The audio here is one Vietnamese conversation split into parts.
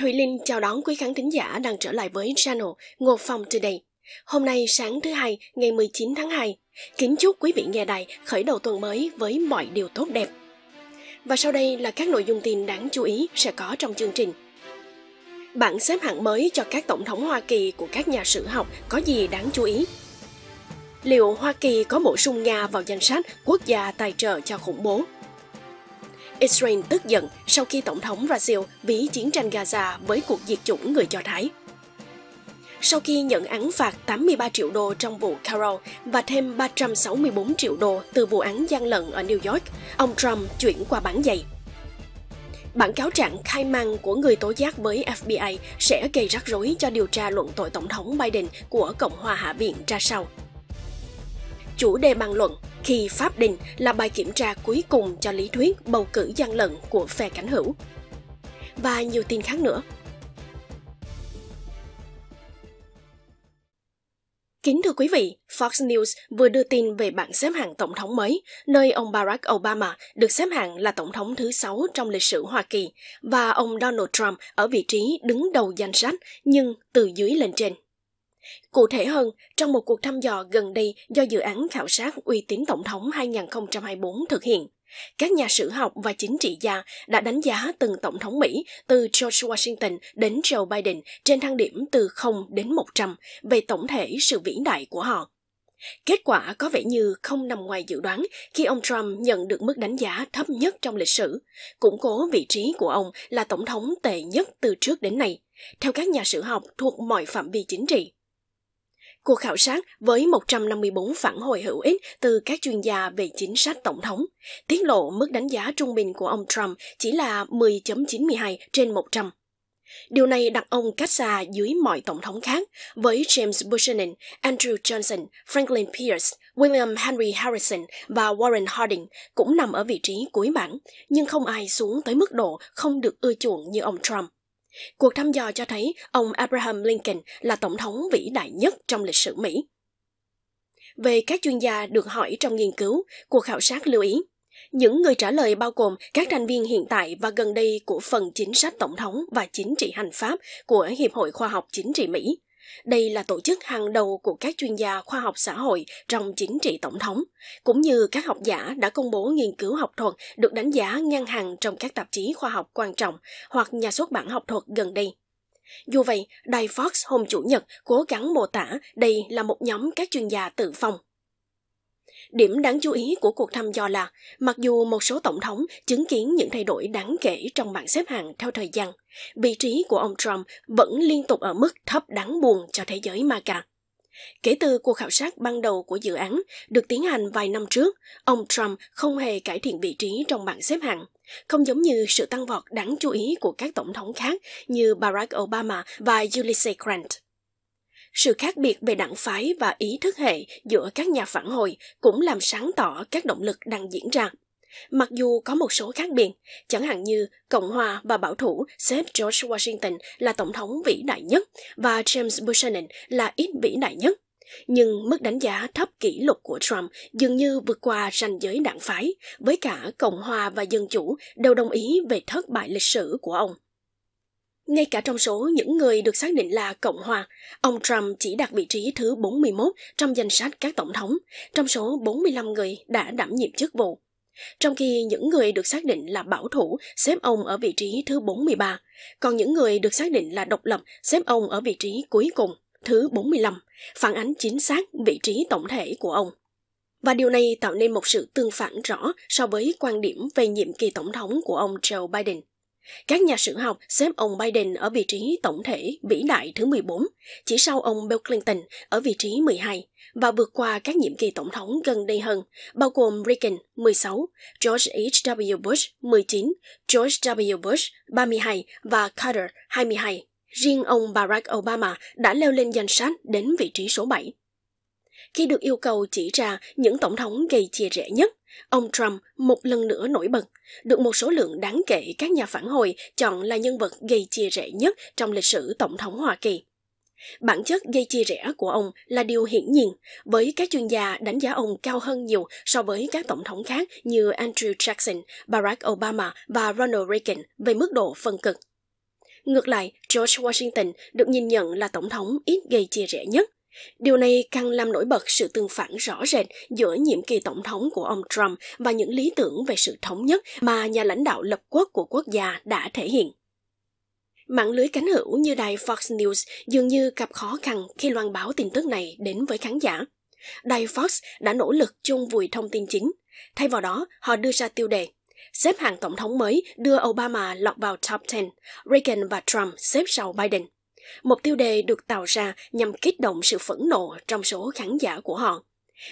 Thùy Linh chào đón quý khán thính giả đang trở lại với channel Ngô Phong Today. Hôm nay sáng thứ hai, ngày 19 tháng 2, kính chúc quý vị nghe đài khởi đầu tuần mới với mọi điều tốt đẹp. Và sau đây là các nội dung tin đáng chú ý sẽ có trong chương trình. Bảng xếp hạng mới cho các tổng thống Hoa Kỳ của các nhà sử học có gì đáng chú ý? Liệu Hoa Kỳ có bổ sung Nga vào danh sách quốc gia tài trợ cho khủng bố? Israel tức giận sau khi Tổng thống Brazil ví chiến tranh Gaza với cuộc diệt chủng người Do Thái. Sau khi nhận án phạt 83 triệu đô trong vụ Carroll và thêm 364 triệu đô từ vụ án gian lận ở New York, ông Trump chuyển qua bản giày. Bản cáo trạng khai măng của người tố giác với FBI sẽ gây rắc rối cho điều tra luận tội Tổng thống Biden của Cộng hòa Hạ viện ra sao chủ đề bàn luận khi pháp đình là bài kiểm tra cuối cùng cho lý thuyết bầu cử gian lận của phe cánh hữu. Và nhiều tin khác nữa. Kính thưa quý vị, Fox News vừa đưa tin về bảng xếp hạng tổng thống mới, nơi ông Barack Obama được xếp hạng là tổng thống thứ sáu trong lịch sử Hoa Kỳ và ông Donald Trump ở vị trí đứng đầu danh sách nhưng từ dưới lên trên. Cụ thể hơn, trong một cuộc thăm dò gần đây do dự án khảo sát uy tín tổng thống 2024 thực hiện, các nhà sử học và chính trị gia đã đánh giá từng tổng thống Mỹ từ George Washington đến Joe Biden trên thang điểm từ 0 đến 100 về tổng thể sự vĩ đại của họ. Kết quả có vẻ như không nằm ngoài dự đoán khi ông Trump nhận được mức đánh giá thấp nhất trong lịch sử, củng cố vị trí của ông là tổng thống tệ nhất từ trước đến nay, theo các nhà sử học thuộc mọi phạm vi chính trị cuộc khảo sát với 154 phản hồi hữu ích từ các chuyên gia về chính sách tổng thống. Tiết lộ mức đánh giá trung bình của ông Trump chỉ là 10.92 trên 100. Điều này đặt ông cách xa dưới mọi tổng thống khác, với James Buchanan, Andrew Johnson, Franklin Pierce, William Henry Harrison và Warren Harding cũng nằm ở vị trí cuối bảng, nhưng không ai xuống tới mức độ không được ưa chuộng như ông Trump. Cuộc thăm dò cho thấy ông Abraham Lincoln là tổng thống vĩ đại nhất trong lịch sử Mỹ. Về các chuyên gia được hỏi trong nghiên cứu, cuộc khảo sát lưu ý, những người trả lời bao gồm các thành viên hiện tại và gần đây của phần chính sách tổng thống và chính trị hành pháp của Hiệp hội Khoa học Chính trị Mỹ, đây là tổ chức hàng đầu của các chuyên gia khoa học xã hội trong chính trị tổng thống, cũng như các học giả đã công bố nghiên cứu học thuật được đánh giá ngang hàng trong các tạp chí khoa học quan trọng hoặc nhà xuất bản học thuật gần đây. Dù vậy, đài Fox hôm Chủ nhật cố gắng mô tả đây là một nhóm các chuyên gia tự phong. Điểm đáng chú ý của cuộc thăm dò là, mặc dù một số tổng thống chứng kiến những thay đổi đáng kể trong bảng xếp hạng theo thời gian, vị trí của ông Trump vẫn liên tục ở mức thấp đáng buồn cho thế giới ma cà. Kể từ cuộc khảo sát ban đầu của dự án được tiến hành vài năm trước, ông Trump không hề cải thiện vị trí trong bảng xếp hạng, không giống như sự tăng vọt đáng chú ý của các tổng thống khác như Barack Obama và Ulysses Grant. Sự khác biệt về đảng phái và ý thức hệ giữa các nhà phản hồi cũng làm sáng tỏ các động lực đang diễn ra. Mặc dù có một số khác biệt, chẳng hạn như Cộng hòa và bảo thủ xếp George Washington là tổng thống vĩ đại nhất và James Buchanan là ít vĩ đại nhất. Nhưng mức đánh giá thấp kỷ lục của Trump dường như vượt qua ranh giới đảng phái, với cả Cộng hòa và Dân chủ đều đồng ý về thất bại lịch sử của ông. Ngay cả trong số những người được xác định là Cộng hòa, ông Trump chỉ đạt vị trí thứ 41 trong danh sách các tổng thống, trong số 45 người đã đảm nhiệm chức vụ. Trong khi những người được xác định là bảo thủ xếp ông ở vị trí thứ 43, còn những người được xác định là độc lập xếp ông ở vị trí cuối cùng, thứ 45, phản ánh chính xác vị trí tổng thể của ông. Và điều này tạo nên một sự tương phản rõ so với quan điểm về nhiệm kỳ tổng thống của ông Joe Biden. Các nhà sử học xếp ông Biden ở vị trí tổng thể vĩ đại thứ 14, chỉ sau ông Bill Clinton ở vị trí 12 và vượt qua các nhiệm kỳ tổng thống gần đây hơn, bao gồm Reagan 16, George H.W. Bush 19, George W. Bush 32 và Carter 22. Riêng ông Barack Obama đã leo lên danh sách đến vị trí số 7. Khi được yêu cầu chỉ ra những tổng thống gây chia rẽ nhất, ông Trump một lần nữa nổi bật, được một số lượng đáng kể các nhà phản hồi chọn là nhân vật gây chia rẽ nhất trong lịch sử tổng thống Hoa Kỳ. Bản chất gây chia rẽ của ông là điều hiển nhiên, với các chuyên gia đánh giá ông cao hơn nhiều so với các tổng thống khác như Andrew Jackson, Barack Obama và Ronald Reagan về mức độ phân cực. Ngược lại, George Washington được nhìn nhận là tổng thống ít gây chia rẽ nhất, Điều này càng làm nổi bật sự tương phản rõ rệt giữa nhiệm kỳ tổng thống của ông Trump và những lý tưởng về sự thống nhất mà nhà lãnh đạo lập quốc của quốc gia đã thể hiện. Mạng lưới cánh hữu như đài Fox News dường như gặp khó khăn khi loan báo tin tức này đến với khán giả. Đài Fox đã nỗ lực chung vùi thông tin chính. Thay vào đó, họ đưa ra tiêu đề Xếp hàng tổng thống mới đưa Obama lọt vào top 10, Reagan và Trump xếp sau Biden – một tiêu đề được tạo ra nhằm kích động sự phẫn nộ trong số khán giả của họ.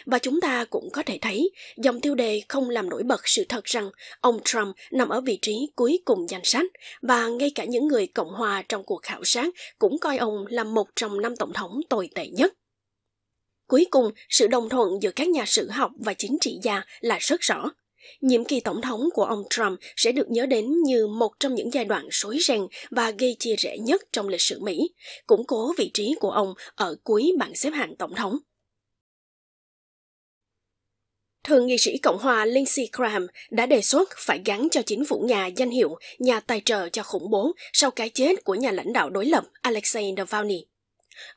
Và chúng ta cũng có thể thấy, dòng tiêu đề không làm nổi bật sự thật rằng ông Trump nằm ở vị trí cuối cùng danh sách và ngay cả những người Cộng hòa trong cuộc khảo sát cũng coi ông là một trong năm tổng thống tồi tệ nhất. Cuối cùng, sự đồng thuận giữa các nhà sử học và chính trị gia là rất rõ. Nhiệm kỳ tổng thống của ông Trump sẽ được nhớ đến như một trong những giai đoạn rối ren và gây chia rẽ nhất trong lịch sử Mỹ, củng cố vị trí của ông ở cuối bảng xếp hạng tổng thống. Thượng nghị sĩ Cộng hòa Lindsey Graham đã đề xuất phải gắn cho chính phủ nhà danh hiệu nhà tài trợ cho khủng bố sau cái chết của nhà lãnh đạo đối lập Alexei Navalny.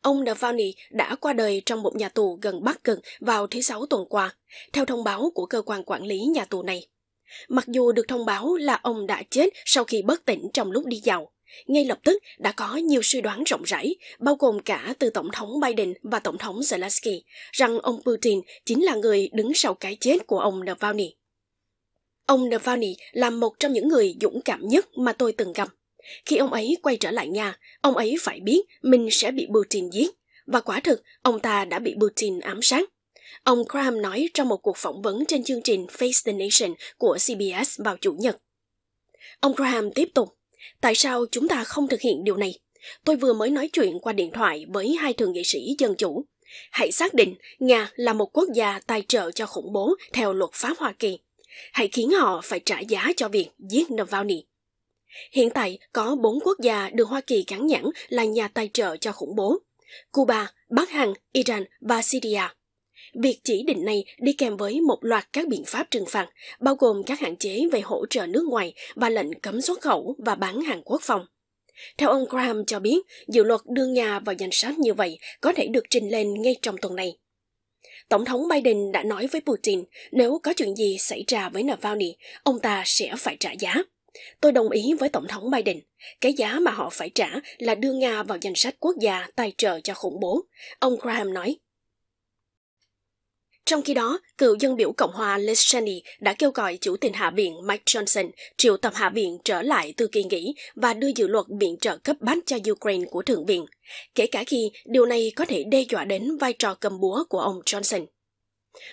Ông Navalny đã qua đời trong một nhà tù gần Bắc Cực vào thứ Sáu tuần qua, theo thông báo của cơ quan quản lý nhà tù này. Mặc dù được thông báo là ông đã chết sau khi bất tỉnh trong lúc đi dạo, ngay lập tức đã có nhiều suy đoán rộng rãi, bao gồm cả từ Tổng thống Biden và Tổng thống Zelensky, rằng ông Putin chính là người đứng sau cái chết của ông Navalny. Ông Navalny là một trong những người dũng cảm nhất mà tôi từng gặp. Khi ông ấy quay trở lại nhà, ông ấy phải biết mình sẽ bị Putin giết. Và quả thực, ông ta đã bị Putin ám sát. Ông Graham nói trong một cuộc phỏng vấn trên chương trình Face the Nation của CBS vào Chủ nhật. Ông Graham tiếp tục, tại sao chúng ta không thực hiện điều này? Tôi vừa mới nói chuyện qua điện thoại với hai thượng nghị sĩ dân chủ. Hãy xác định Nga là một quốc gia tài trợ cho khủng bố theo luật pháp Hoa Kỳ. Hãy khiến họ phải trả giá cho việc giết Navalny. Hiện tại có bốn quốc gia được Hoa Kỳ gắn nhãn là nhà tài trợ cho khủng bố. Cuba, Bắc Hàn, Iran và Syria. Việc chỉ định này đi kèm với một loạt các biện pháp trừng phạt, bao gồm các hạn chế về hỗ trợ nước ngoài và lệnh cấm xuất khẩu và bán hàng quốc phòng. Theo ông Graham cho biết, dự luật đưa Nga vào danh sách như vậy có thể được trình lên ngay trong tuần này. Tổng thống Biden đã nói với Putin nếu có chuyện gì xảy ra với Navalny, ông ta sẽ phải trả giá. Tôi đồng ý với Tổng thống Biden, cái giá mà họ phải trả là đưa Nga vào danh sách quốc gia tài trợ cho khủng bố, ông Graham nói. Trong khi đó, cựu dân biểu Cộng hòa Liz Cheney đã kêu gọi chủ tịch Hạ viện Mike Johnson triệu tập Hạ viện trở lại từ kỳ nghỉ và đưa dự luật viện trợ cấp bách cho Ukraine của Thượng viện, kể cả khi điều này có thể đe dọa đến vai trò cầm búa của ông Johnson.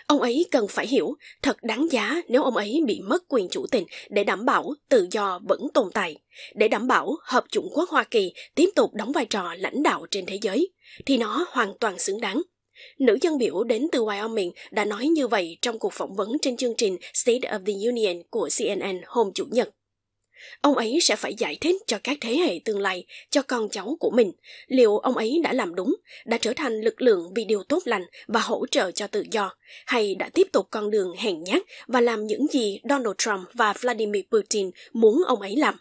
Ông ấy cần phải hiểu, thật đáng giá nếu ông ấy bị mất quyền chủ tịch để đảm bảo tự do vẫn tồn tại, để đảm bảo Hợp chủng quốc Hoa Kỳ tiếp tục đóng vai trò lãnh đạo trên thế giới, thì nó hoàn toàn xứng đáng. Nữ dân biểu đến từ Wyoming đã nói như vậy trong cuộc phỏng vấn trên chương trình State of the Union của CNN hôm Chủ nhật. Ông ấy sẽ phải giải thích cho các thế hệ tương lai, cho con cháu của mình, liệu ông ấy đã làm đúng, đã trở thành lực lượng vì điều tốt lành và hỗ trợ cho tự do, hay đã tiếp tục con đường hèn nhát và làm những gì Donald Trump và Vladimir Putin muốn ông ấy làm.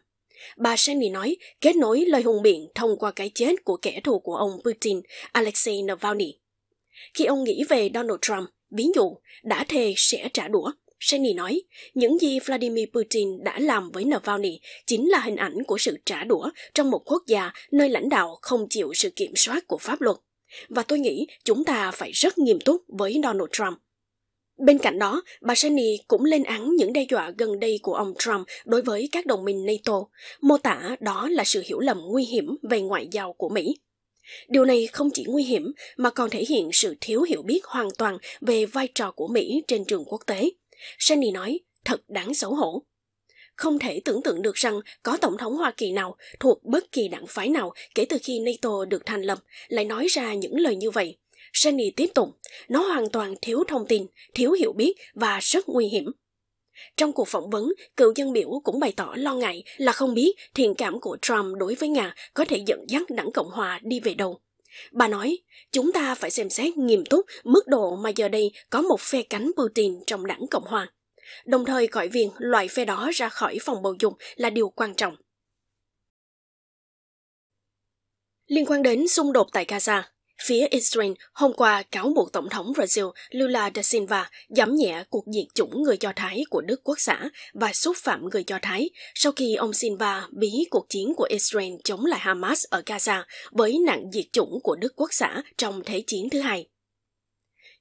Bà Sandy nói kết nối lời hùng biện thông qua cái chết của kẻ thù của ông Putin, Alexei Navalny. Khi ông nghĩ về Donald Trump, ví dụ, đã thề sẽ trả đũa, Sheny nói, những gì Vladimir Putin đã làm với Navalny chính là hình ảnh của sự trả đũa trong một quốc gia nơi lãnh đạo không chịu sự kiểm soát của pháp luật. Và tôi nghĩ chúng ta phải rất nghiêm túc với Donald Trump. Bên cạnh đó, bà Shani cũng lên án những đe dọa gần đây của ông Trump đối với các đồng minh NATO, mô tả đó là sự hiểu lầm nguy hiểm về ngoại giao của Mỹ. Điều này không chỉ nguy hiểm mà còn thể hiện sự thiếu hiểu biết hoàn toàn về vai trò của Mỹ trên trường quốc tế. Sandy nói, thật đáng xấu hổ. Không thể tưởng tượng được rằng có Tổng thống Hoa Kỳ nào thuộc bất kỳ đảng phái nào kể từ khi NATO được thành lập lại nói ra những lời như vậy. Jenny tiếp tục, nó hoàn toàn thiếu thông tin, thiếu hiểu biết và rất nguy hiểm. Trong cuộc phỏng vấn, cựu dân biểu cũng bày tỏ lo ngại là không biết thiện cảm của Trump đối với Nga có thể dẫn dắt đảng Cộng Hòa đi về đâu. Bà nói, chúng ta phải xem xét nghiêm túc mức độ mà giờ đây có một phe cánh Putin trong đảng Cộng hòa. Đồng thời gọi viện loại phe đó ra khỏi phòng bầu dục là điều quan trọng. Liên quan đến xung đột tại Gaza, Phía Israel hôm qua cáo buộc Tổng thống Brazil Lula da Silva giảm nhẹ cuộc diệt chủng người Do Thái của Đức Quốc xã và xúc phạm người Do Thái sau khi ông Silva bí cuộc chiến của Israel chống lại Hamas ở Gaza với nạn diệt chủng của Đức Quốc xã trong Thế chiến thứ hai.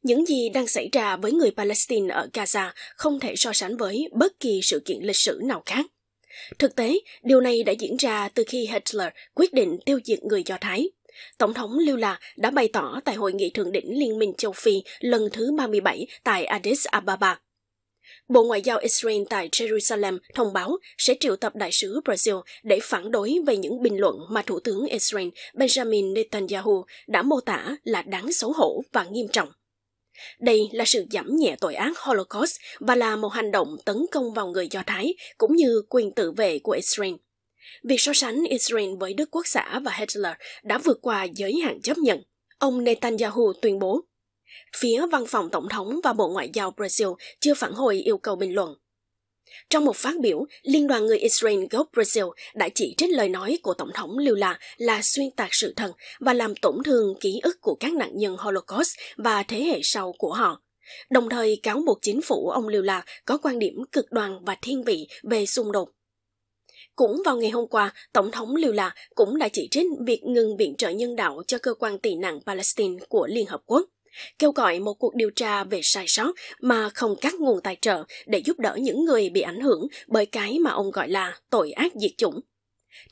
Những gì đang xảy ra với người Palestine ở Gaza không thể so sánh với bất kỳ sự kiện lịch sử nào khác. Thực tế, điều này đã diễn ra từ khi Hitler quyết định tiêu diệt người Do Thái Tổng thống Lưu Lạc đã bày tỏ tại Hội nghị Thượng đỉnh Liên minh châu Phi lần thứ 37 tại Addis Ababa. Bộ Ngoại giao Israel tại Jerusalem thông báo sẽ triệu tập đại sứ Brazil để phản đối về những bình luận mà Thủ tướng Israel Benjamin Netanyahu đã mô tả là đáng xấu hổ và nghiêm trọng. Đây là sự giảm nhẹ tội ác Holocaust và là một hành động tấn công vào người Do Thái cũng như quyền tự vệ của Israel. Việc so sánh Israel với Đức Quốc xã và Hitler đã vượt qua giới hạn chấp nhận, ông Netanyahu tuyên bố. Phía văn phòng Tổng thống và Bộ Ngoại giao Brazil chưa phản hồi yêu cầu bình luận. Trong một phát biểu, Liên đoàn người Israel gốc Brazil đã chỉ trích lời nói của Tổng thống Lưu Là là xuyên tạc sự thật và làm tổn thương ký ức của các nạn nhân Holocaust và thế hệ sau của họ. Đồng thời cáo buộc chính phủ ông Lưu Là có quan điểm cực đoan và thiên vị về xung đột cũng vào ngày hôm qua, Tổng thống Lưu Lạc cũng đã chỉ trích việc ngừng viện trợ nhân đạo cho cơ quan tị nạn Palestine của Liên Hợp Quốc kêu gọi một cuộc điều tra về sai sót mà không cắt nguồn tài trợ để giúp đỡ những người bị ảnh hưởng bởi cái mà ông gọi là tội ác diệt chủng.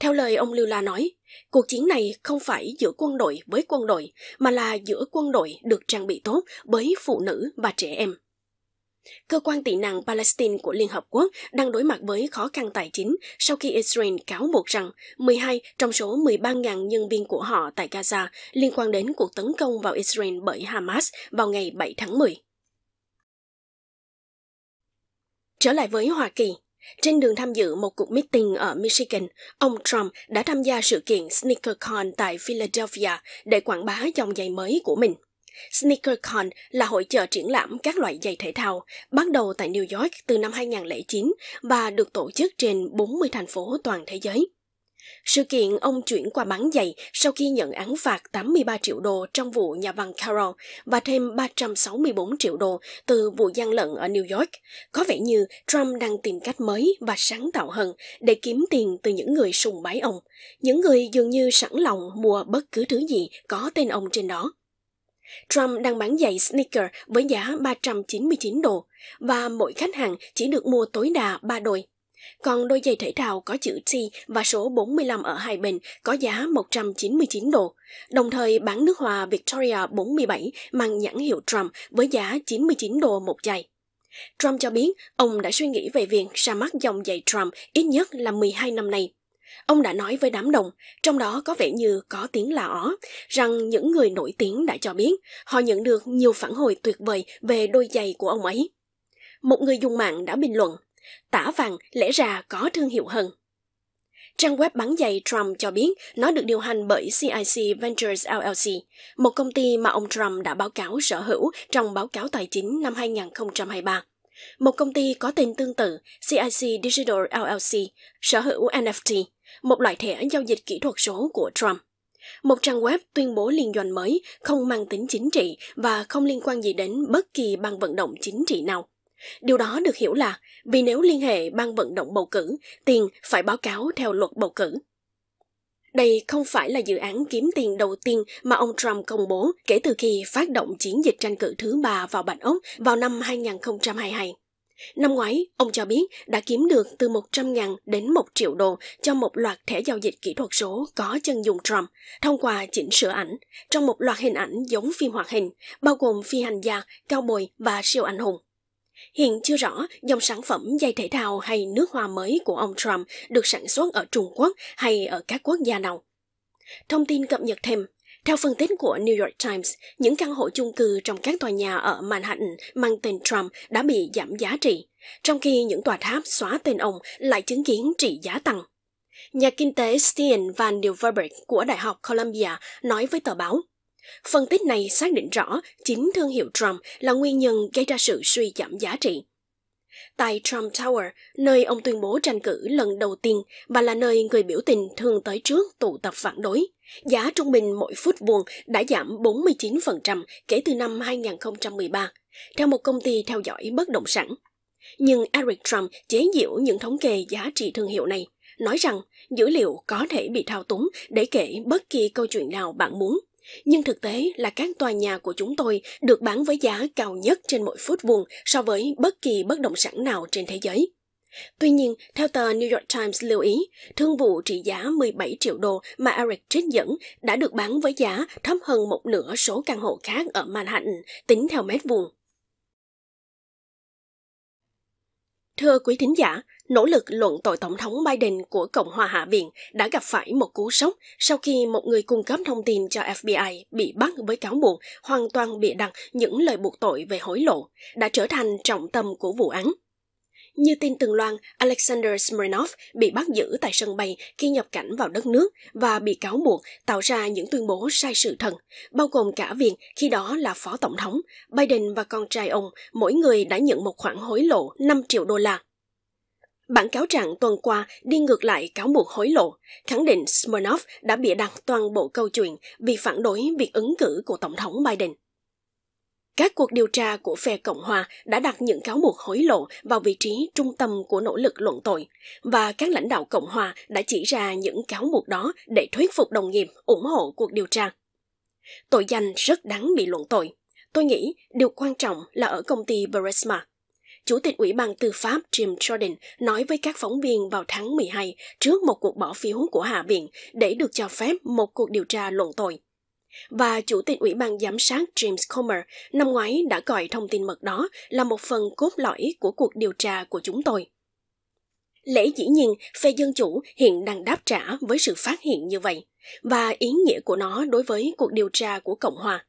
Theo lời ông Lưu La nói, cuộc chiến này không phải giữa quân đội với quân đội, mà là giữa quân đội được trang bị tốt với phụ nữ và trẻ em. Cơ quan tị nạn Palestine của Liên Hợp Quốc đang đối mặt với khó khăn tài chính sau khi Israel cáo buộc rằng 12 trong số 13.000 nhân viên của họ tại Gaza liên quan đến cuộc tấn công vào Israel bởi Hamas vào ngày 7 tháng 10. Trở lại với Hoa Kỳ, trên đường tham dự một cuộc meeting ở Michigan, ông Trump đã tham gia sự kiện SneakerCon tại Philadelphia để quảng bá dòng giày mới của mình. SneakerCon là hội chợ triển lãm các loại giày thể thao, bắt đầu tại New York từ năm 2009 và được tổ chức trên 40 thành phố toàn thế giới. Sự kiện ông chuyển qua bán giày sau khi nhận án phạt 83 triệu đô trong vụ nhà văn Carol và thêm 364 triệu đô từ vụ gian lận ở New York. Có vẻ như Trump đang tìm cách mới và sáng tạo hơn để kiếm tiền từ những người sùng bái ông, những người dường như sẵn lòng mua bất cứ thứ gì có tên ông trên đó. Trump đang bán giày sneaker với giá 399 đô và mỗi khách hàng chỉ được mua tối đa 3 đôi. Còn đôi giày thể thao có chữ T và số 45 ở hai bên có giá 199 đô, đồng thời bán nước hoa Victoria 47 mang nhãn hiệu Trump với giá 99 đô một giày. Trump cho biết ông đã suy nghĩ về việc ra mắt dòng giày Trump ít nhất là 12 năm nay. Ông đã nói với đám đồng, trong đó có vẻ như có tiếng là ó, rằng những người nổi tiếng đã cho biết họ nhận được nhiều phản hồi tuyệt vời về đôi giày của ông ấy. Một người dùng mạng đã bình luận, tả vàng lẽ ra có thương hiệu hơn. Trang web bán giày Trump cho biết nó được điều hành bởi CIC Ventures LLC, một công ty mà ông Trump đã báo cáo sở hữu trong báo cáo tài chính năm 2023. Một công ty có tên tương tự, CIC Digital LLC, sở hữu NFT, một loại thẻ giao dịch kỹ thuật số của Trump. Một trang web tuyên bố liên doanh mới không mang tính chính trị và không liên quan gì đến bất kỳ ban vận động chính trị nào. Điều đó được hiểu là vì nếu liên hệ ban vận động bầu cử, tiền phải báo cáo theo luật bầu cử. Đây không phải là dự án kiếm tiền đầu tiên mà ông Trump công bố kể từ khi phát động chiến dịch tranh cử thứ ba vào Bạch Ốc vào năm 2022. Năm ngoái, ông cho biết đã kiếm được từ 100.000 đến 1 triệu đô cho một loạt thẻ giao dịch kỹ thuật số có chân dung Trump, thông qua chỉnh sửa ảnh, trong một loạt hình ảnh giống phim hoạt hình, bao gồm phi hành gia, cao bồi và siêu anh hùng. Hiện chưa rõ dòng sản phẩm dây thể thao hay nước hoa mới của ông Trump được sản xuất ở Trung Quốc hay ở các quốc gia nào. Thông tin cập nhật thêm, theo phân tích của New York Times, những căn hộ chung cư trong các tòa nhà ở Manhattan mang tên Trump đã bị giảm giá trị, trong khi những tòa tháp xóa tên ông lại chứng kiến trị giá tăng. Nhà kinh tế Steven Van Dilverberg của Đại học Columbia nói với tờ báo, Phân tích này xác định rõ chính thương hiệu Trump là nguyên nhân gây ra sự suy giảm giá trị. Tại Trump Tower, nơi ông tuyên bố tranh cử lần đầu tiên và là nơi người biểu tình thường tới trước tụ tập phản đối, giá trung bình mỗi phút vuông đã giảm 49% kể từ năm 2013, theo một công ty theo dõi bất động sản. Nhưng Eric Trump chế giễu những thống kê giá trị thương hiệu này, nói rằng dữ liệu có thể bị thao túng để kể bất kỳ câu chuyện nào bạn muốn – nhưng thực tế là các tòa nhà của chúng tôi được bán với giá cao nhất trên mỗi phút vuông so với bất kỳ bất động sản nào trên thế giới. Tuy nhiên, theo tờ New York Times lưu ý, thương vụ trị giá 17 triệu đô mà Eric trích dẫn đã được bán với giá thấp hơn một nửa số căn hộ khác ở Manhattan, tính theo mét vuông. Thưa quý thính giả, nỗ lực luận tội Tổng thống Biden của Cộng hòa Hạ viện đã gặp phải một cú sốc sau khi một người cung cấp thông tin cho FBI bị bắt với cáo buộc hoàn toàn bị đặt những lời buộc tội về hối lộ, đã trở thành trọng tâm của vụ án. Như tin từng loan, Alexander Smirnov bị bắt giữ tại sân bay khi nhập cảnh vào đất nước và bị cáo buộc tạo ra những tuyên bố sai sự thật, bao gồm cả việc khi đó là phó tổng thống, Biden và con trai ông, mỗi người đã nhận một khoản hối lộ 5 triệu đô la. Bản cáo trạng tuần qua đi ngược lại cáo buộc hối lộ, khẳng định Smirnov đã bịa đặt toàn bộ câu chuyện vì phản đối việc ứng cử của Tổng thống Biden. Các cuộc điều tra của phe Cộng Hòa đã đặt những cáo buộc hối lộ vào vị trí trung tâm của nỗ lực luận tội, và các lãnh đạo Cộng Hòa đã chỉ ra những cáo buộc đó để thuyết phục đồng nghiệp ủng hộ cuộc điều tra. Tội danh rất đáng bị luận tội. Tôi nghĩ điều quan trọng là ở công ty Burisma. Chủ tịch Ủy ban Tư pháp Jim Jordan nói với các phóng viên vào tháng 12 trước một cuộc bỏ phiếu của Hạ viện để được cho phép một cuộc điều tra luận tội. Và Chủ tịch Ủy ban Giám sát James Comer năm ngoái đã gọi thông tin mật đó là một phần cốt lõi của cuộc điều tra của chúng tôi. Lẽ dĩ nhiên, phe dân chủ hiện đang đáp trả với sự phát hiện như vậy và ý nghĩa của nó đối với cuộc điều tra của Cộng hòa.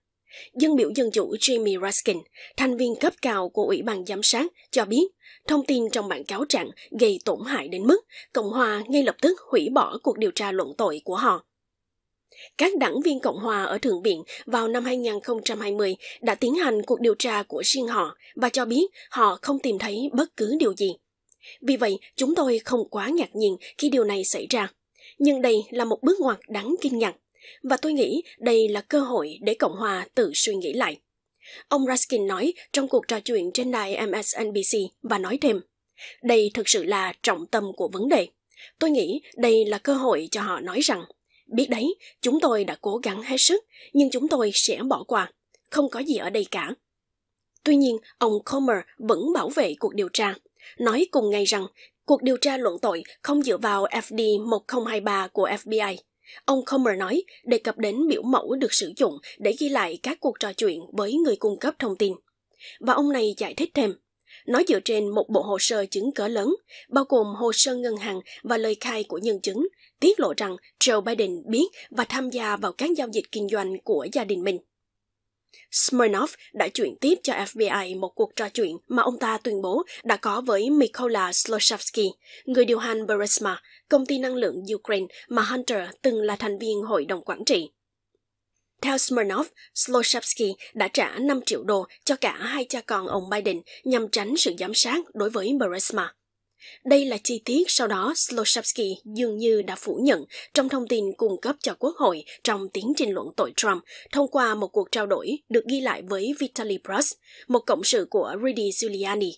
Dân biểu dân chủ Jamie Raskin, thành viên cấp cao của Ủy ban Giám sát, cho biết thông tin trong bản cáo trạng gây tổn hại đến mức Cộng hòa ngay lập tức hủy bỏ cuộc điều tra luận tội của họ. Các đảng viên Cộng hòa ở Thượng viện vào năm 2020 đã tiến hành cuộc điều tra của riêng họ và cho biết họ không tìm thấy bất cứ điều gì. Vì vậy, chúng tôi không quá ngạc nhiên khi điều này xảy ra. Nhưng đây là một bước ngoặt đáng kinh ngạc. Và tôi nghĩ đây là cơ hội để Cộng hòa tự suy nghĩ lại. Ông Raskin nói trong cuộc trò chuyện trên đài MSNBC và nói thêm, đây thực sự là trọng tâm của vấn đề. Tôi nghĩ đây là cơ hội cho họ nói rằng, biết đấy, chúng tôi đã cố gắng hết sức, nhưng chúng tôi sẽ bỏ qua. Không có gì ở đây cả. Tuy nhiên, ông Comer vẫn bảo vệ cuộc điều tra, nói cùng ngay rằng cuộc điều tra luận tội không dựa vào FD 1023 của FBI Ông Comer nói, đề cập đến biểu mẫu được sử dụng để ghi lại các cuộc trò chuyện với người cung cấp thông tin. Và ông này giải thích thêm, nó dựa trên một bộ hồ sơ chứng cớ lớn, bao gồm hồ sơ ngân hàng và lời khai của nhân chứng, tiết lộ rằng Joe Biden biết và tham gia vào các giao dịch kinh doanh của gia đình mình. Smirnov đã chuyển tiếp cho FBI một cuộc trò chuyện mà ông ta tuyên bố đã có với Mykola Sloshavsky, người điều hành Burisma, công ty năng lượng Ukraine mà Hunter từng là thành viên hội đồng quản trị. Theo Smirnov, Sloshavsky đã trả 5 triệu đô cho cả hai cha con ông Biden nhằm tránh sự giám sát đối với Burisma. Đây là chi tiết sau đó Sloshavsky dường như đã phủ nhận trong thông tin cung cấp cho Quốc hội trong tiến trình luận tội Trump thông qua một cuộc trao đổi được ghi lại với Vitaly Bros, một cộng sự của Rudy Giuliani.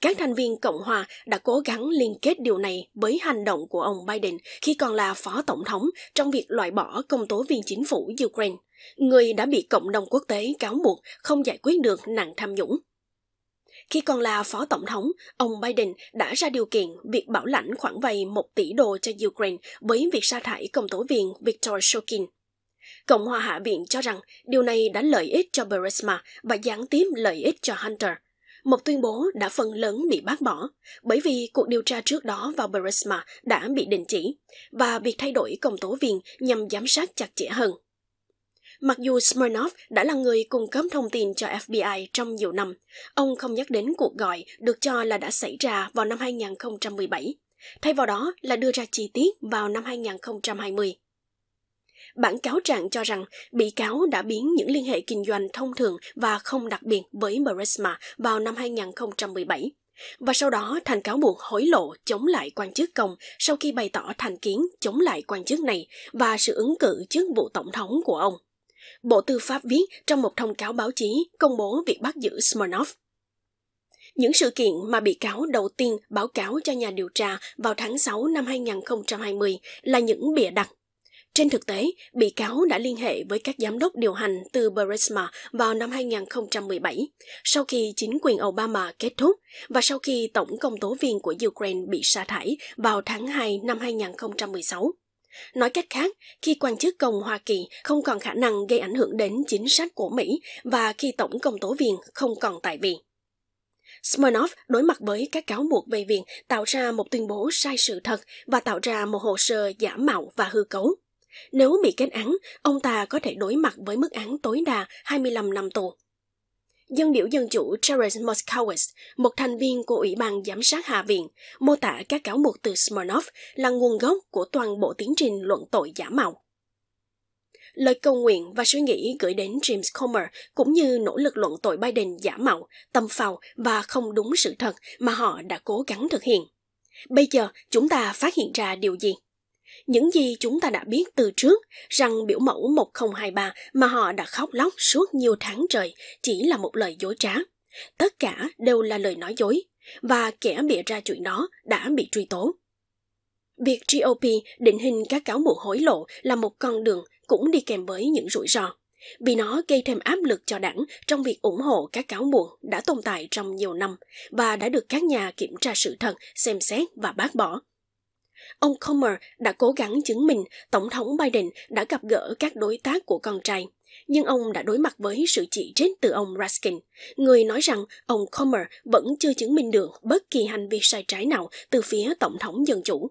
Các thành viên Cộng hòa đã cố gắng liên kết điều này với hành động của ông Biden khi còn là phó tổng thống trong việc loại bỏ công tố viên chính phủ Ukraine, người đã bị cộng đồng quốc tế cáo buộc không giải quyết được nạn tham nhũng. Khi còn là phó tổng thống, ông Biden đã ra điều kiện việc bảo lãnh khoản vay 1 tỷ đô cho Ukraine với việc sa thải công tố viên Viktor Shokin. Cộng hòa Hạ viện cho rằng điều này đã lợi ích cho Burisma và gián tiếp lợi ích cho Hunter. Một tuyên bố đã phần lớn bị bác bỏ, bởi vì cuộc điều tra trước đó vào Burisma đã bị đình chỉ, và việc thay đổi công tố viên nhằm giám sát chặt chẽ hơn. Mặc dù Smirnov đã là người cung cấp thông tin cho FBI trong nhiều năm, ông không nhắc đến cuộc gọi được cho là đã xảy ra vào năm 2017, thay vào đó là đưa ra chi tiết vào năm 2020. Bản cáo trạng cho rằng bị cáo đã biến những liên hệ kinh doanh thông thường và không đặc biệt với Burisma vào năm 2017 và sau đó thành cáo buộc hối lộ chống lại quan chức công sau khi bày tỏ thành kiến chống lại quan chức này và sự ứng cử chức vụ tổng thống của ông. Bộ Tư pháp viết trong một thông cáo báo chí công bố việc bắt giữ Smirnov. Những sự kiện mà bị cáo đầu tiên báo cáo cho nhà điều tra vào tháng 6 năm 2020 là những bịa đặt. Trên thực tế, bị cáo đã liên hệ với các giám đốc điều hành từ Burisma vào năm 2017, sau khi chính quyền Obama kết thúc và sau khi tổng công tố viên của Ukraine bị sa thải vào tháng 2 năm 2016. Nói cách khác, khi quan chức công Hoa Kỳ không còn khả năng gây ảnh hưởng đến chính sách của Mỹ và khi Tổng công tố viên không còn tại vị. Smirnov đối mặt với các cáo buộc về việc tạo ra một tuyên bố sai sự thật và tạo ra một hồ sơ giả mạo và hư cấu. Nếu bị kết án, ông ta có thể đối mặt với mức án tối đa 25 năm tù. Dân biểu Dân chủ Charles Moskowitz, một thành viên của Ủy ban Giám sát Hạ viện, mô tả các cáo buộc từ Smirnov là nguồn gốc của toàn bộ tiến trình luận tội giả mạo. Lời cầu nguyện và suy nghĩ gửi đến James Comer cũng như nỗ lực luận tội Biden giả mạo, tâm phào và không đúng sự thật mà họ đã cố gắng thực hiện. Bây giờ chúng ta phát hiện ra điều gì? Những gì chúng ta đã biết từ trước rằng biểu mẫu 1023 mà họ đã khóc lóc suốt nhiều tháng trời chỉ là một lời dối trá. Tất cả đều là lời nói dối và kẻ bịa ra chuyện đó đã bị truy tố. Việc GOP định hình các cáo buộc hối lộ là một con đường cũng đi kèm với những rủi ro, vì nó gây thêm áp lực cho đảng trong việc ủng hộ các cáo buộc đã tồn tại trong nhiều năm và đã được các nhà kiểm tra sự thật xem xét và bác bỏ Ông Comer đã cố gắng chứng minh Tổng thống Biden đã gặp gỡ các đối tác của con trai, nhưng ông đã đối mặt với sự chỉ trích từ ông Raskin, người nói rằng ông Comer vẫn chưa chứng minh được bất kỳ hành vi sai trái nào từ phía Tổng thống Dân Chủ.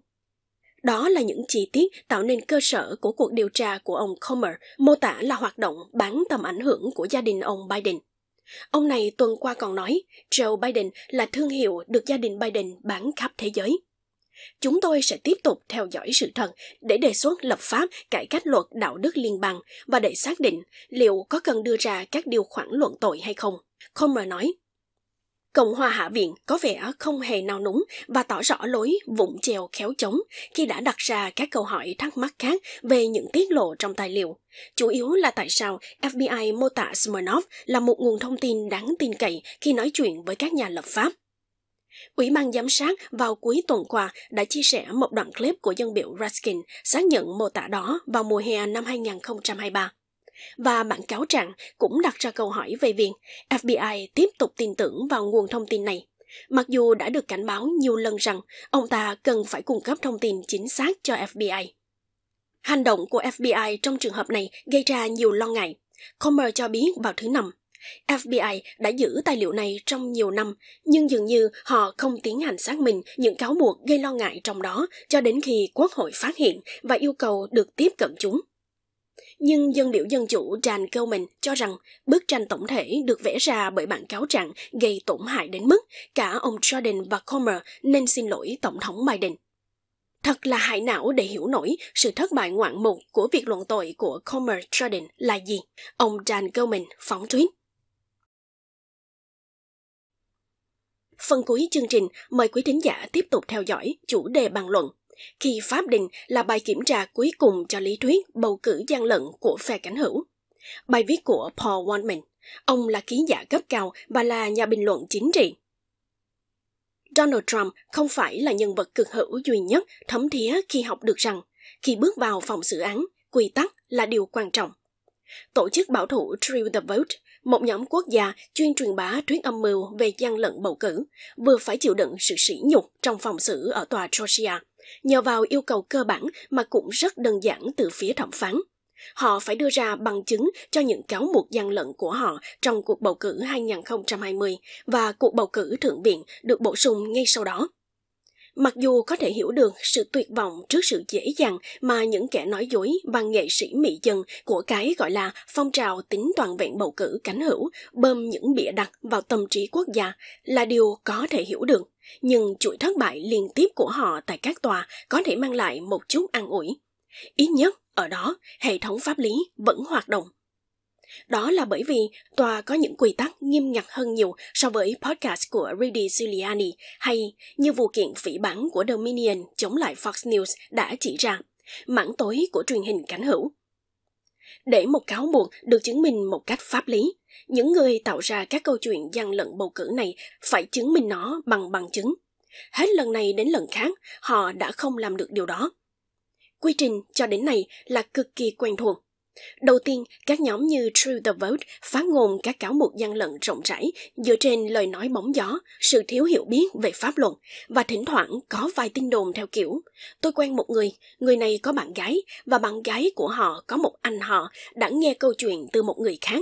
Đó là những chi tiết tạo nên cơ sở của cuộc điều tra của ông Comer, mô tả là hoạt động bán tầm ảnh hưởng của gia đình ông Biden. Ông này tuần qua còn nói, Joe Biden là thương hiệu được gia đình Biden bán khắp thế giới. Chúng tôi sẽ tiếp tục theo dõi sự thật để đề xuất lập pháp cải cách luật đạo đức liên bang và để xác định liệu có cần đưa ra các điều khoản luận tội hay không. Comer nói, Cộng hòa Hạ viện có vẻ không hề nào núng và tỏ rõ lối vụng chèo khéo chống khi đã đặt ra các câu hỏi thắc mắc khác về những tiết lộ trong tài liệu. Chủ yếu là tại sao FBI mô tả Smirnov là một nguồn thông tin đáng tin cậy khi nói chuyện với các nhà lập pháp. Ủy ban giám sát vào cuối tuần qua đã chia sẻ một đoạn clip của dân biểu Raskin xác nhận mô tả đó vào mùa hè năm 2023. Và bản cáo trạng cũng đặt ra câu hỏi về việc FBI tiếp tục tin tưởng vào nguồn thông tin này, mặc dù đã được cảnh báo nhiều lần rằng ông ta cần phải cung cấp thông tin chính xác cho FBI. Hành động của FBI trong trường hợp này gây ra nhiều lo ngại. Comer cho biết vào thứ Năm, FBI đã giữ tài liệu này trong nhiều năm, nhưng dường như họ không tiến hành xác minh những cáo buộc gây lo ngại trong đó cho đến khi Quốc hội phát hiện và yêu cầu được tiếp cận chúng. Nhưng dân biểu dân chủ Dan Gelman cho rằng bức tranh tổng thể được vẽ ra bởi bản cáo trạng gây tổn hại đến mức cả ông Jordan và Comer nên xin lỗi Tổng thống Biden. Thật là hại não để hiểu nổi sự thất bại ngoạn mục của việc luận tội của Comer Jordan là gì, ông Dan Gelman phóng tweet. Phần cuối chương trình, mời quý thính giả tiếp tục theo dõi chủ đề bàn luận. Khi Pháp Đình là bài kiểm tra cuối cùng cho lý thuyết bầu cử gian lận của phe cánh hữu. Bài viết của Paul Wallman, ông là ký giả cấp cao và là nhà bình luận chính trị. Donald Trump không phải là nhân vật cực hữu duy nhất thấm thía khi học được rằng khi bước vào phòng xử án, quy tắc là điều quan trọng. Tổ chức bảo thủ Trill the Vote một nhóm quốc gia chuyên truyền bá thuyết âm mưu về gian lận bầu cử, vừa phải chịu đựng sự sỉ nhục trong phòng xử ở tòa Georgia, nhờ vào yêu cầu cơ bản mà cũng rất đơn giản từ phía thẩm phán. Họ phải đưa ra bằng chứng cho những cáo buộc gian lận của họ trong cuộc bầu cử 2020 và cuộc bầu cử thượng viện được bổ sung ngay sau đó. Mặc dù có thể hiểu được sự tuyệt vọng trước sự dễ dàng mà những kẻ nói dối bằng nghệ sĩ mỹ dân của cái gọi là phong trào tính toàn vẹn bầu cử cánh hữu bơm những bịa đặt vào tâm trí quốc gia là điều có thể hiểu được, nhưng chuỗi thất bại liên tiếp của họ tại các tòa có thể mang lại một chút an ủi. Ít nhất ở đó, hệ thống pháp lý vẫn hoạt động đó là bởi vì tòa có những quy tắc nghiêm ngặt hơn nhiều so với podcast của Rudy Giuliani hay như vụ kiện phỉ bản của Dominion chống lại Fox News đã chỉ ra, mảng tối của truyền hình cánh hữu. Để một cáo buộc được chứng minh một cách pháp lý, những người tạo ra các câu chuyện gian lận bầu cử này phải chứng minh nó bằng bằng chứng. Hết lần này đến lần khác, họ đã không làm được điều đó. Quy trình cho đến nay là cực kỳ quen thuộc Đầu tiên, các nhóm như True the Vote phá ngôn các cáo buộc gian lận rộng rãi dựa trên lời nói bóng gió, sự thiếu hiểu biết về pháp luật và thỉnh thoảng có vài tin đồn theo kiểu Tôi quen một người, người này có bạn gái và bạn gái của họ có một anh họ đã nghe câu chuyện từ một người khác.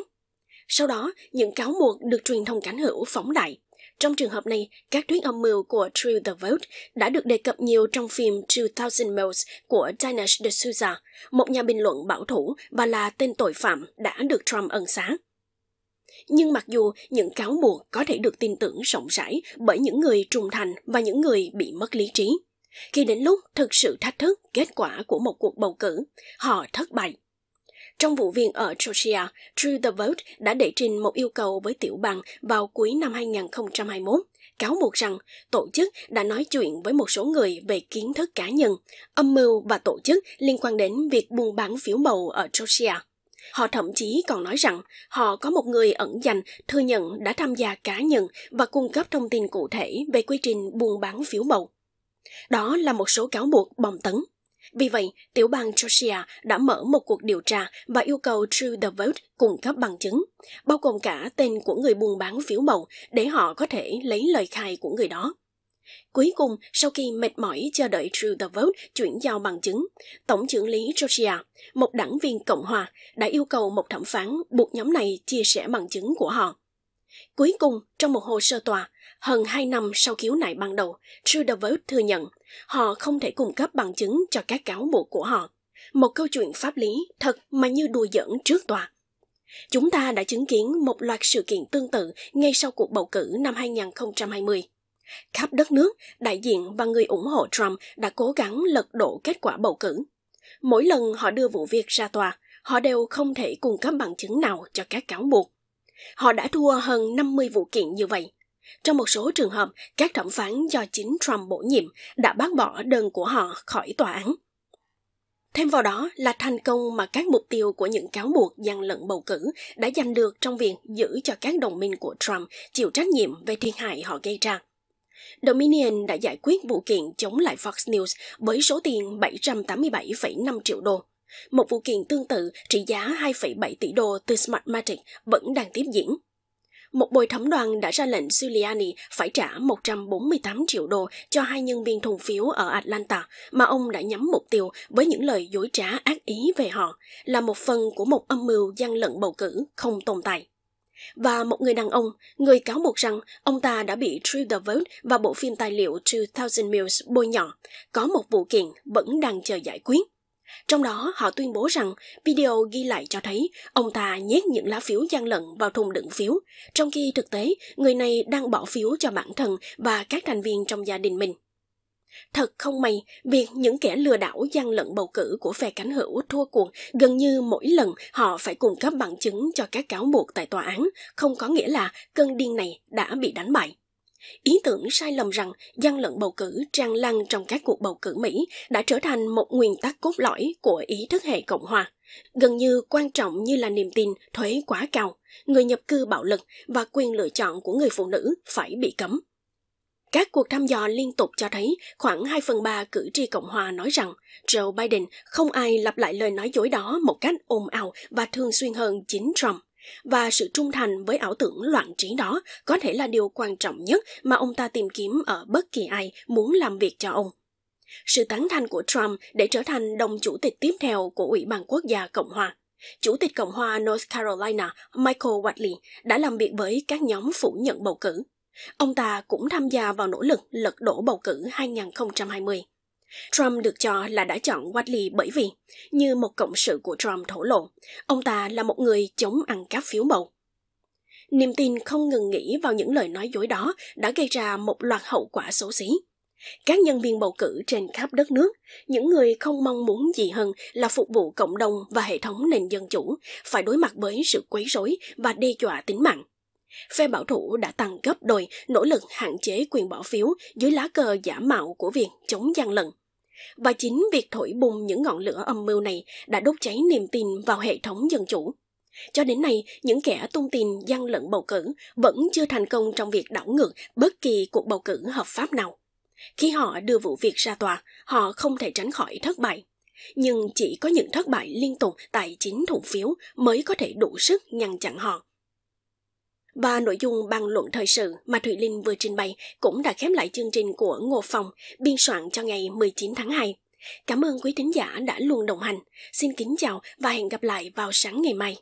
Sau đó, những cáo buộc được truyền thông cảnh hữu phóng đại, trong trường hợp này, các thuyết âm mưu của True the Vote đã được đề cập nhiều trong phim 2000 Miles của Dinesh D'Souza, một nhà bình luận bảo thủ và là tên tội phạm đã được Trump ân xá. Nhưng mặc dù những cáo buộc có thể được tin tưởng rộng rãi bởi những người trung thành và những người bị mất lý trí, khi đến lúc thực sự thách thức kết quả của một cuộc bầu cử, họ thất bại trong vụ viên ở Georgia, Drew the Vote đã đệ trình một yêu cầu với tiểu bang vào cuối năm 2021 cáo buộc rằng tổ chức đã nói chuyện với một số người về kiến thức cá nhân, âm mưu và tổ chức liên quan đến việc buôn bán phiếu bầu ở Georgia. Họ thậm chí còn nói rằng họ có một người ẩn danh thừa nhận đã tham gia cá nhân và cung cấp thông tin cụ thể về quy trình buôn bán phiếu bầu. Đó là một số cáo buộc bồng tấn vì vậy, tiểu bang Georgia đã mở một cuộc điều tra và yêu cầu True the Vote cung cấp bằng chứng, bao gồm cả tên của người buôn bán phiếu bầu để họ có thể lấy lời khai của người đó. Cuối cùng, sau khi mệt mỏi chờ đợi True the Vote chuyển giao bằng chứng, Tổng trưởng lý Georgia, một đảng viên Cộng hòa, đã yêu cầu một thẩm phán buộc nhóm này chia sẻ bằng chứng của họ. Cuối cùng, trong một hồ sơ tòa, hơn 2 năm sau khiếu nại ban đầu, Trudeau thừa nhận họ không thể cung cấp bằng chứng cho các cáo buộc của họ. Một câu chuyện pháp lý thật mà như đùa giỡn trước tòa. Chúng ta đã chứng kiến một loạt sự kiện tương tự ngay sau cuộc bầu cử năm 2020. Khắp đất nước, đại diện và người ủng hộ Trump đã cố gắng lật đổ kết quả bầu cử. Mỗi lần họ đưa vụ việc ra tòa, họ đều không thể cung cấp bằng chứng nào cho các cáo buộc. Họ đã thua hơn 50 vụ kiện như vậy. Trong một số trường hợp, các thẩm phán do chính Trump bổ nhiệm đã bác bỏ đơn của họ khỏi tòa án. Thêm vào đó là thành công mà các mục tiêu của những cáo buộc gian lận bầu cử đã giành được trong việc giữ cho các đồng minh của Trump chịu trách nhiệm về thiệt hại họ gây ra. Dominion đã giải quyết vụ kiện chống lại Fox News với số tiền 787,5 triệu đô. Một vụ kiện tương tự trị giá 2,7 tỷ đô từ Smartmatic vẫn đang tiếp diễn. Một bồi thẩm đoàn đã ra lệnh Giuliani phải trả 148 triệu đô cho hai nhân viên thùng phiếu ở Atlanta mà ông đã nhắm mục tiêu với những lời dối trá ác ý về họ, là một phần của một âm mưu gian lận bầu cử không tồn tại và một người đàn ông, người cáo buộc rằng ông ta đã bị True the Vote và bộ phim tài liệu 2000 Mills bôi nhọ, có một vụ kiện vẫn đang chờ giải quyết. Trong đó họ tuyên bố rằng video ghi lại cho thấy ông ta nhét những lá phiếu gian lận vào thùng đựng phiếu, trong khi thực tế người này đang bỏ phiếu cho bản thân và các thành viên trong gia đình mình. Thật không may, việc những kẻ lừa đảo gian lận bầu cử của phe cánh hữu thua cuộc gần như mỗi lần họ phải cung cấp bằng chứng cho các cáo buộc tại tòa án, không có nghĩa là cơn điên này đã bị đánh bại. Ý tưởng sai lầm rằng gian lận bầu cử tràn lan trong các cuộc bầu cử Mỹ đã trở thành một nguyên tắc cốt lõi của ý thức hệ Cộng hòa, gần như quan trọng như là niềm tin thuế quá cao, người nhập cư bạo lực và quyền lựa chọn của người phụ nữ phải bị cấm. Các cuộc thăm dò liên tục cho thấy khoảng 2 phần 3 cử tri Cộng hòa nói rằng Joe Biden không ai lặp lại lời nói dối đó một cách ồn ào và thường xuyên hơn chính Trump. Và sự trung thành với ảo tưởng loạn trí đó có thể là điều quan trọng nhất mà ông ta tìm kiếm ở bất kỳ ai muốn làm việc cho ông. Sự tán thành của Trump để trở thành đồng chủ tịch tiếp theo của Ủy ban Quốc gia Cộng hòa. Chủ tịch Cộng hòa North Carolina Michael Wadley đã làm việc với các nhóm phủ nhận bầu cử. Ông ta cũng tham gia vào nỗ lực lật đổ bầu cử 2020. Trump được cho là đã chọn Watley bởi vì, như một cộng sự của Trump thổ lộ, ông ta là một người chống ăn cắp phiếu bầu. Niềm tin không ngừng nghĩ vào những lời nói dối đó đã gây ra một loạt hậu quả xấu xí. Các nhân viên bầu cử trên khắp đất nước, những người không mong muốn gì hơn là phục vụ cộng đồng và hệ thống nền dân chủ, phải đối mặt với sự quấy rối và đe dọa tính mạng. Phe bảo thủ đã tăng gấp đôi nỗ lực hạn chế quyền bỏ phiếu dưới lá cờ giả mạo của việc chống gian lận. Và chính việc thổi bùng những ngọn lửa âm mưu này đã đốt cháy niềm tin vào hệ thống dân chủ. Cho đến nay, những kẻ tung tin gian lận bầu cử vẫn chưa thành công trong việc đảo ngược bất kỳ cuộc bầu cử hợp pháp nào. Khi họ đưa vụ việc ra tòa, họ không thể tránh khỏi thất bại. Nhưng chỉ có những thất bại liên tục tại chính thủ phiếu mới có thể đủ sức ngăn chặn họ. Và nội dung bằng luận thời sự mà Thủy Linh vừa trình bày cũng đã khép lại chương trình của Ngô Phòng, biên soạn cho ngày 19 tháng 2. Cảm ơn quý thính giả đã luôn đồng hành. Xin kính chào và hẹn gặp lại vào sáng ngày mai.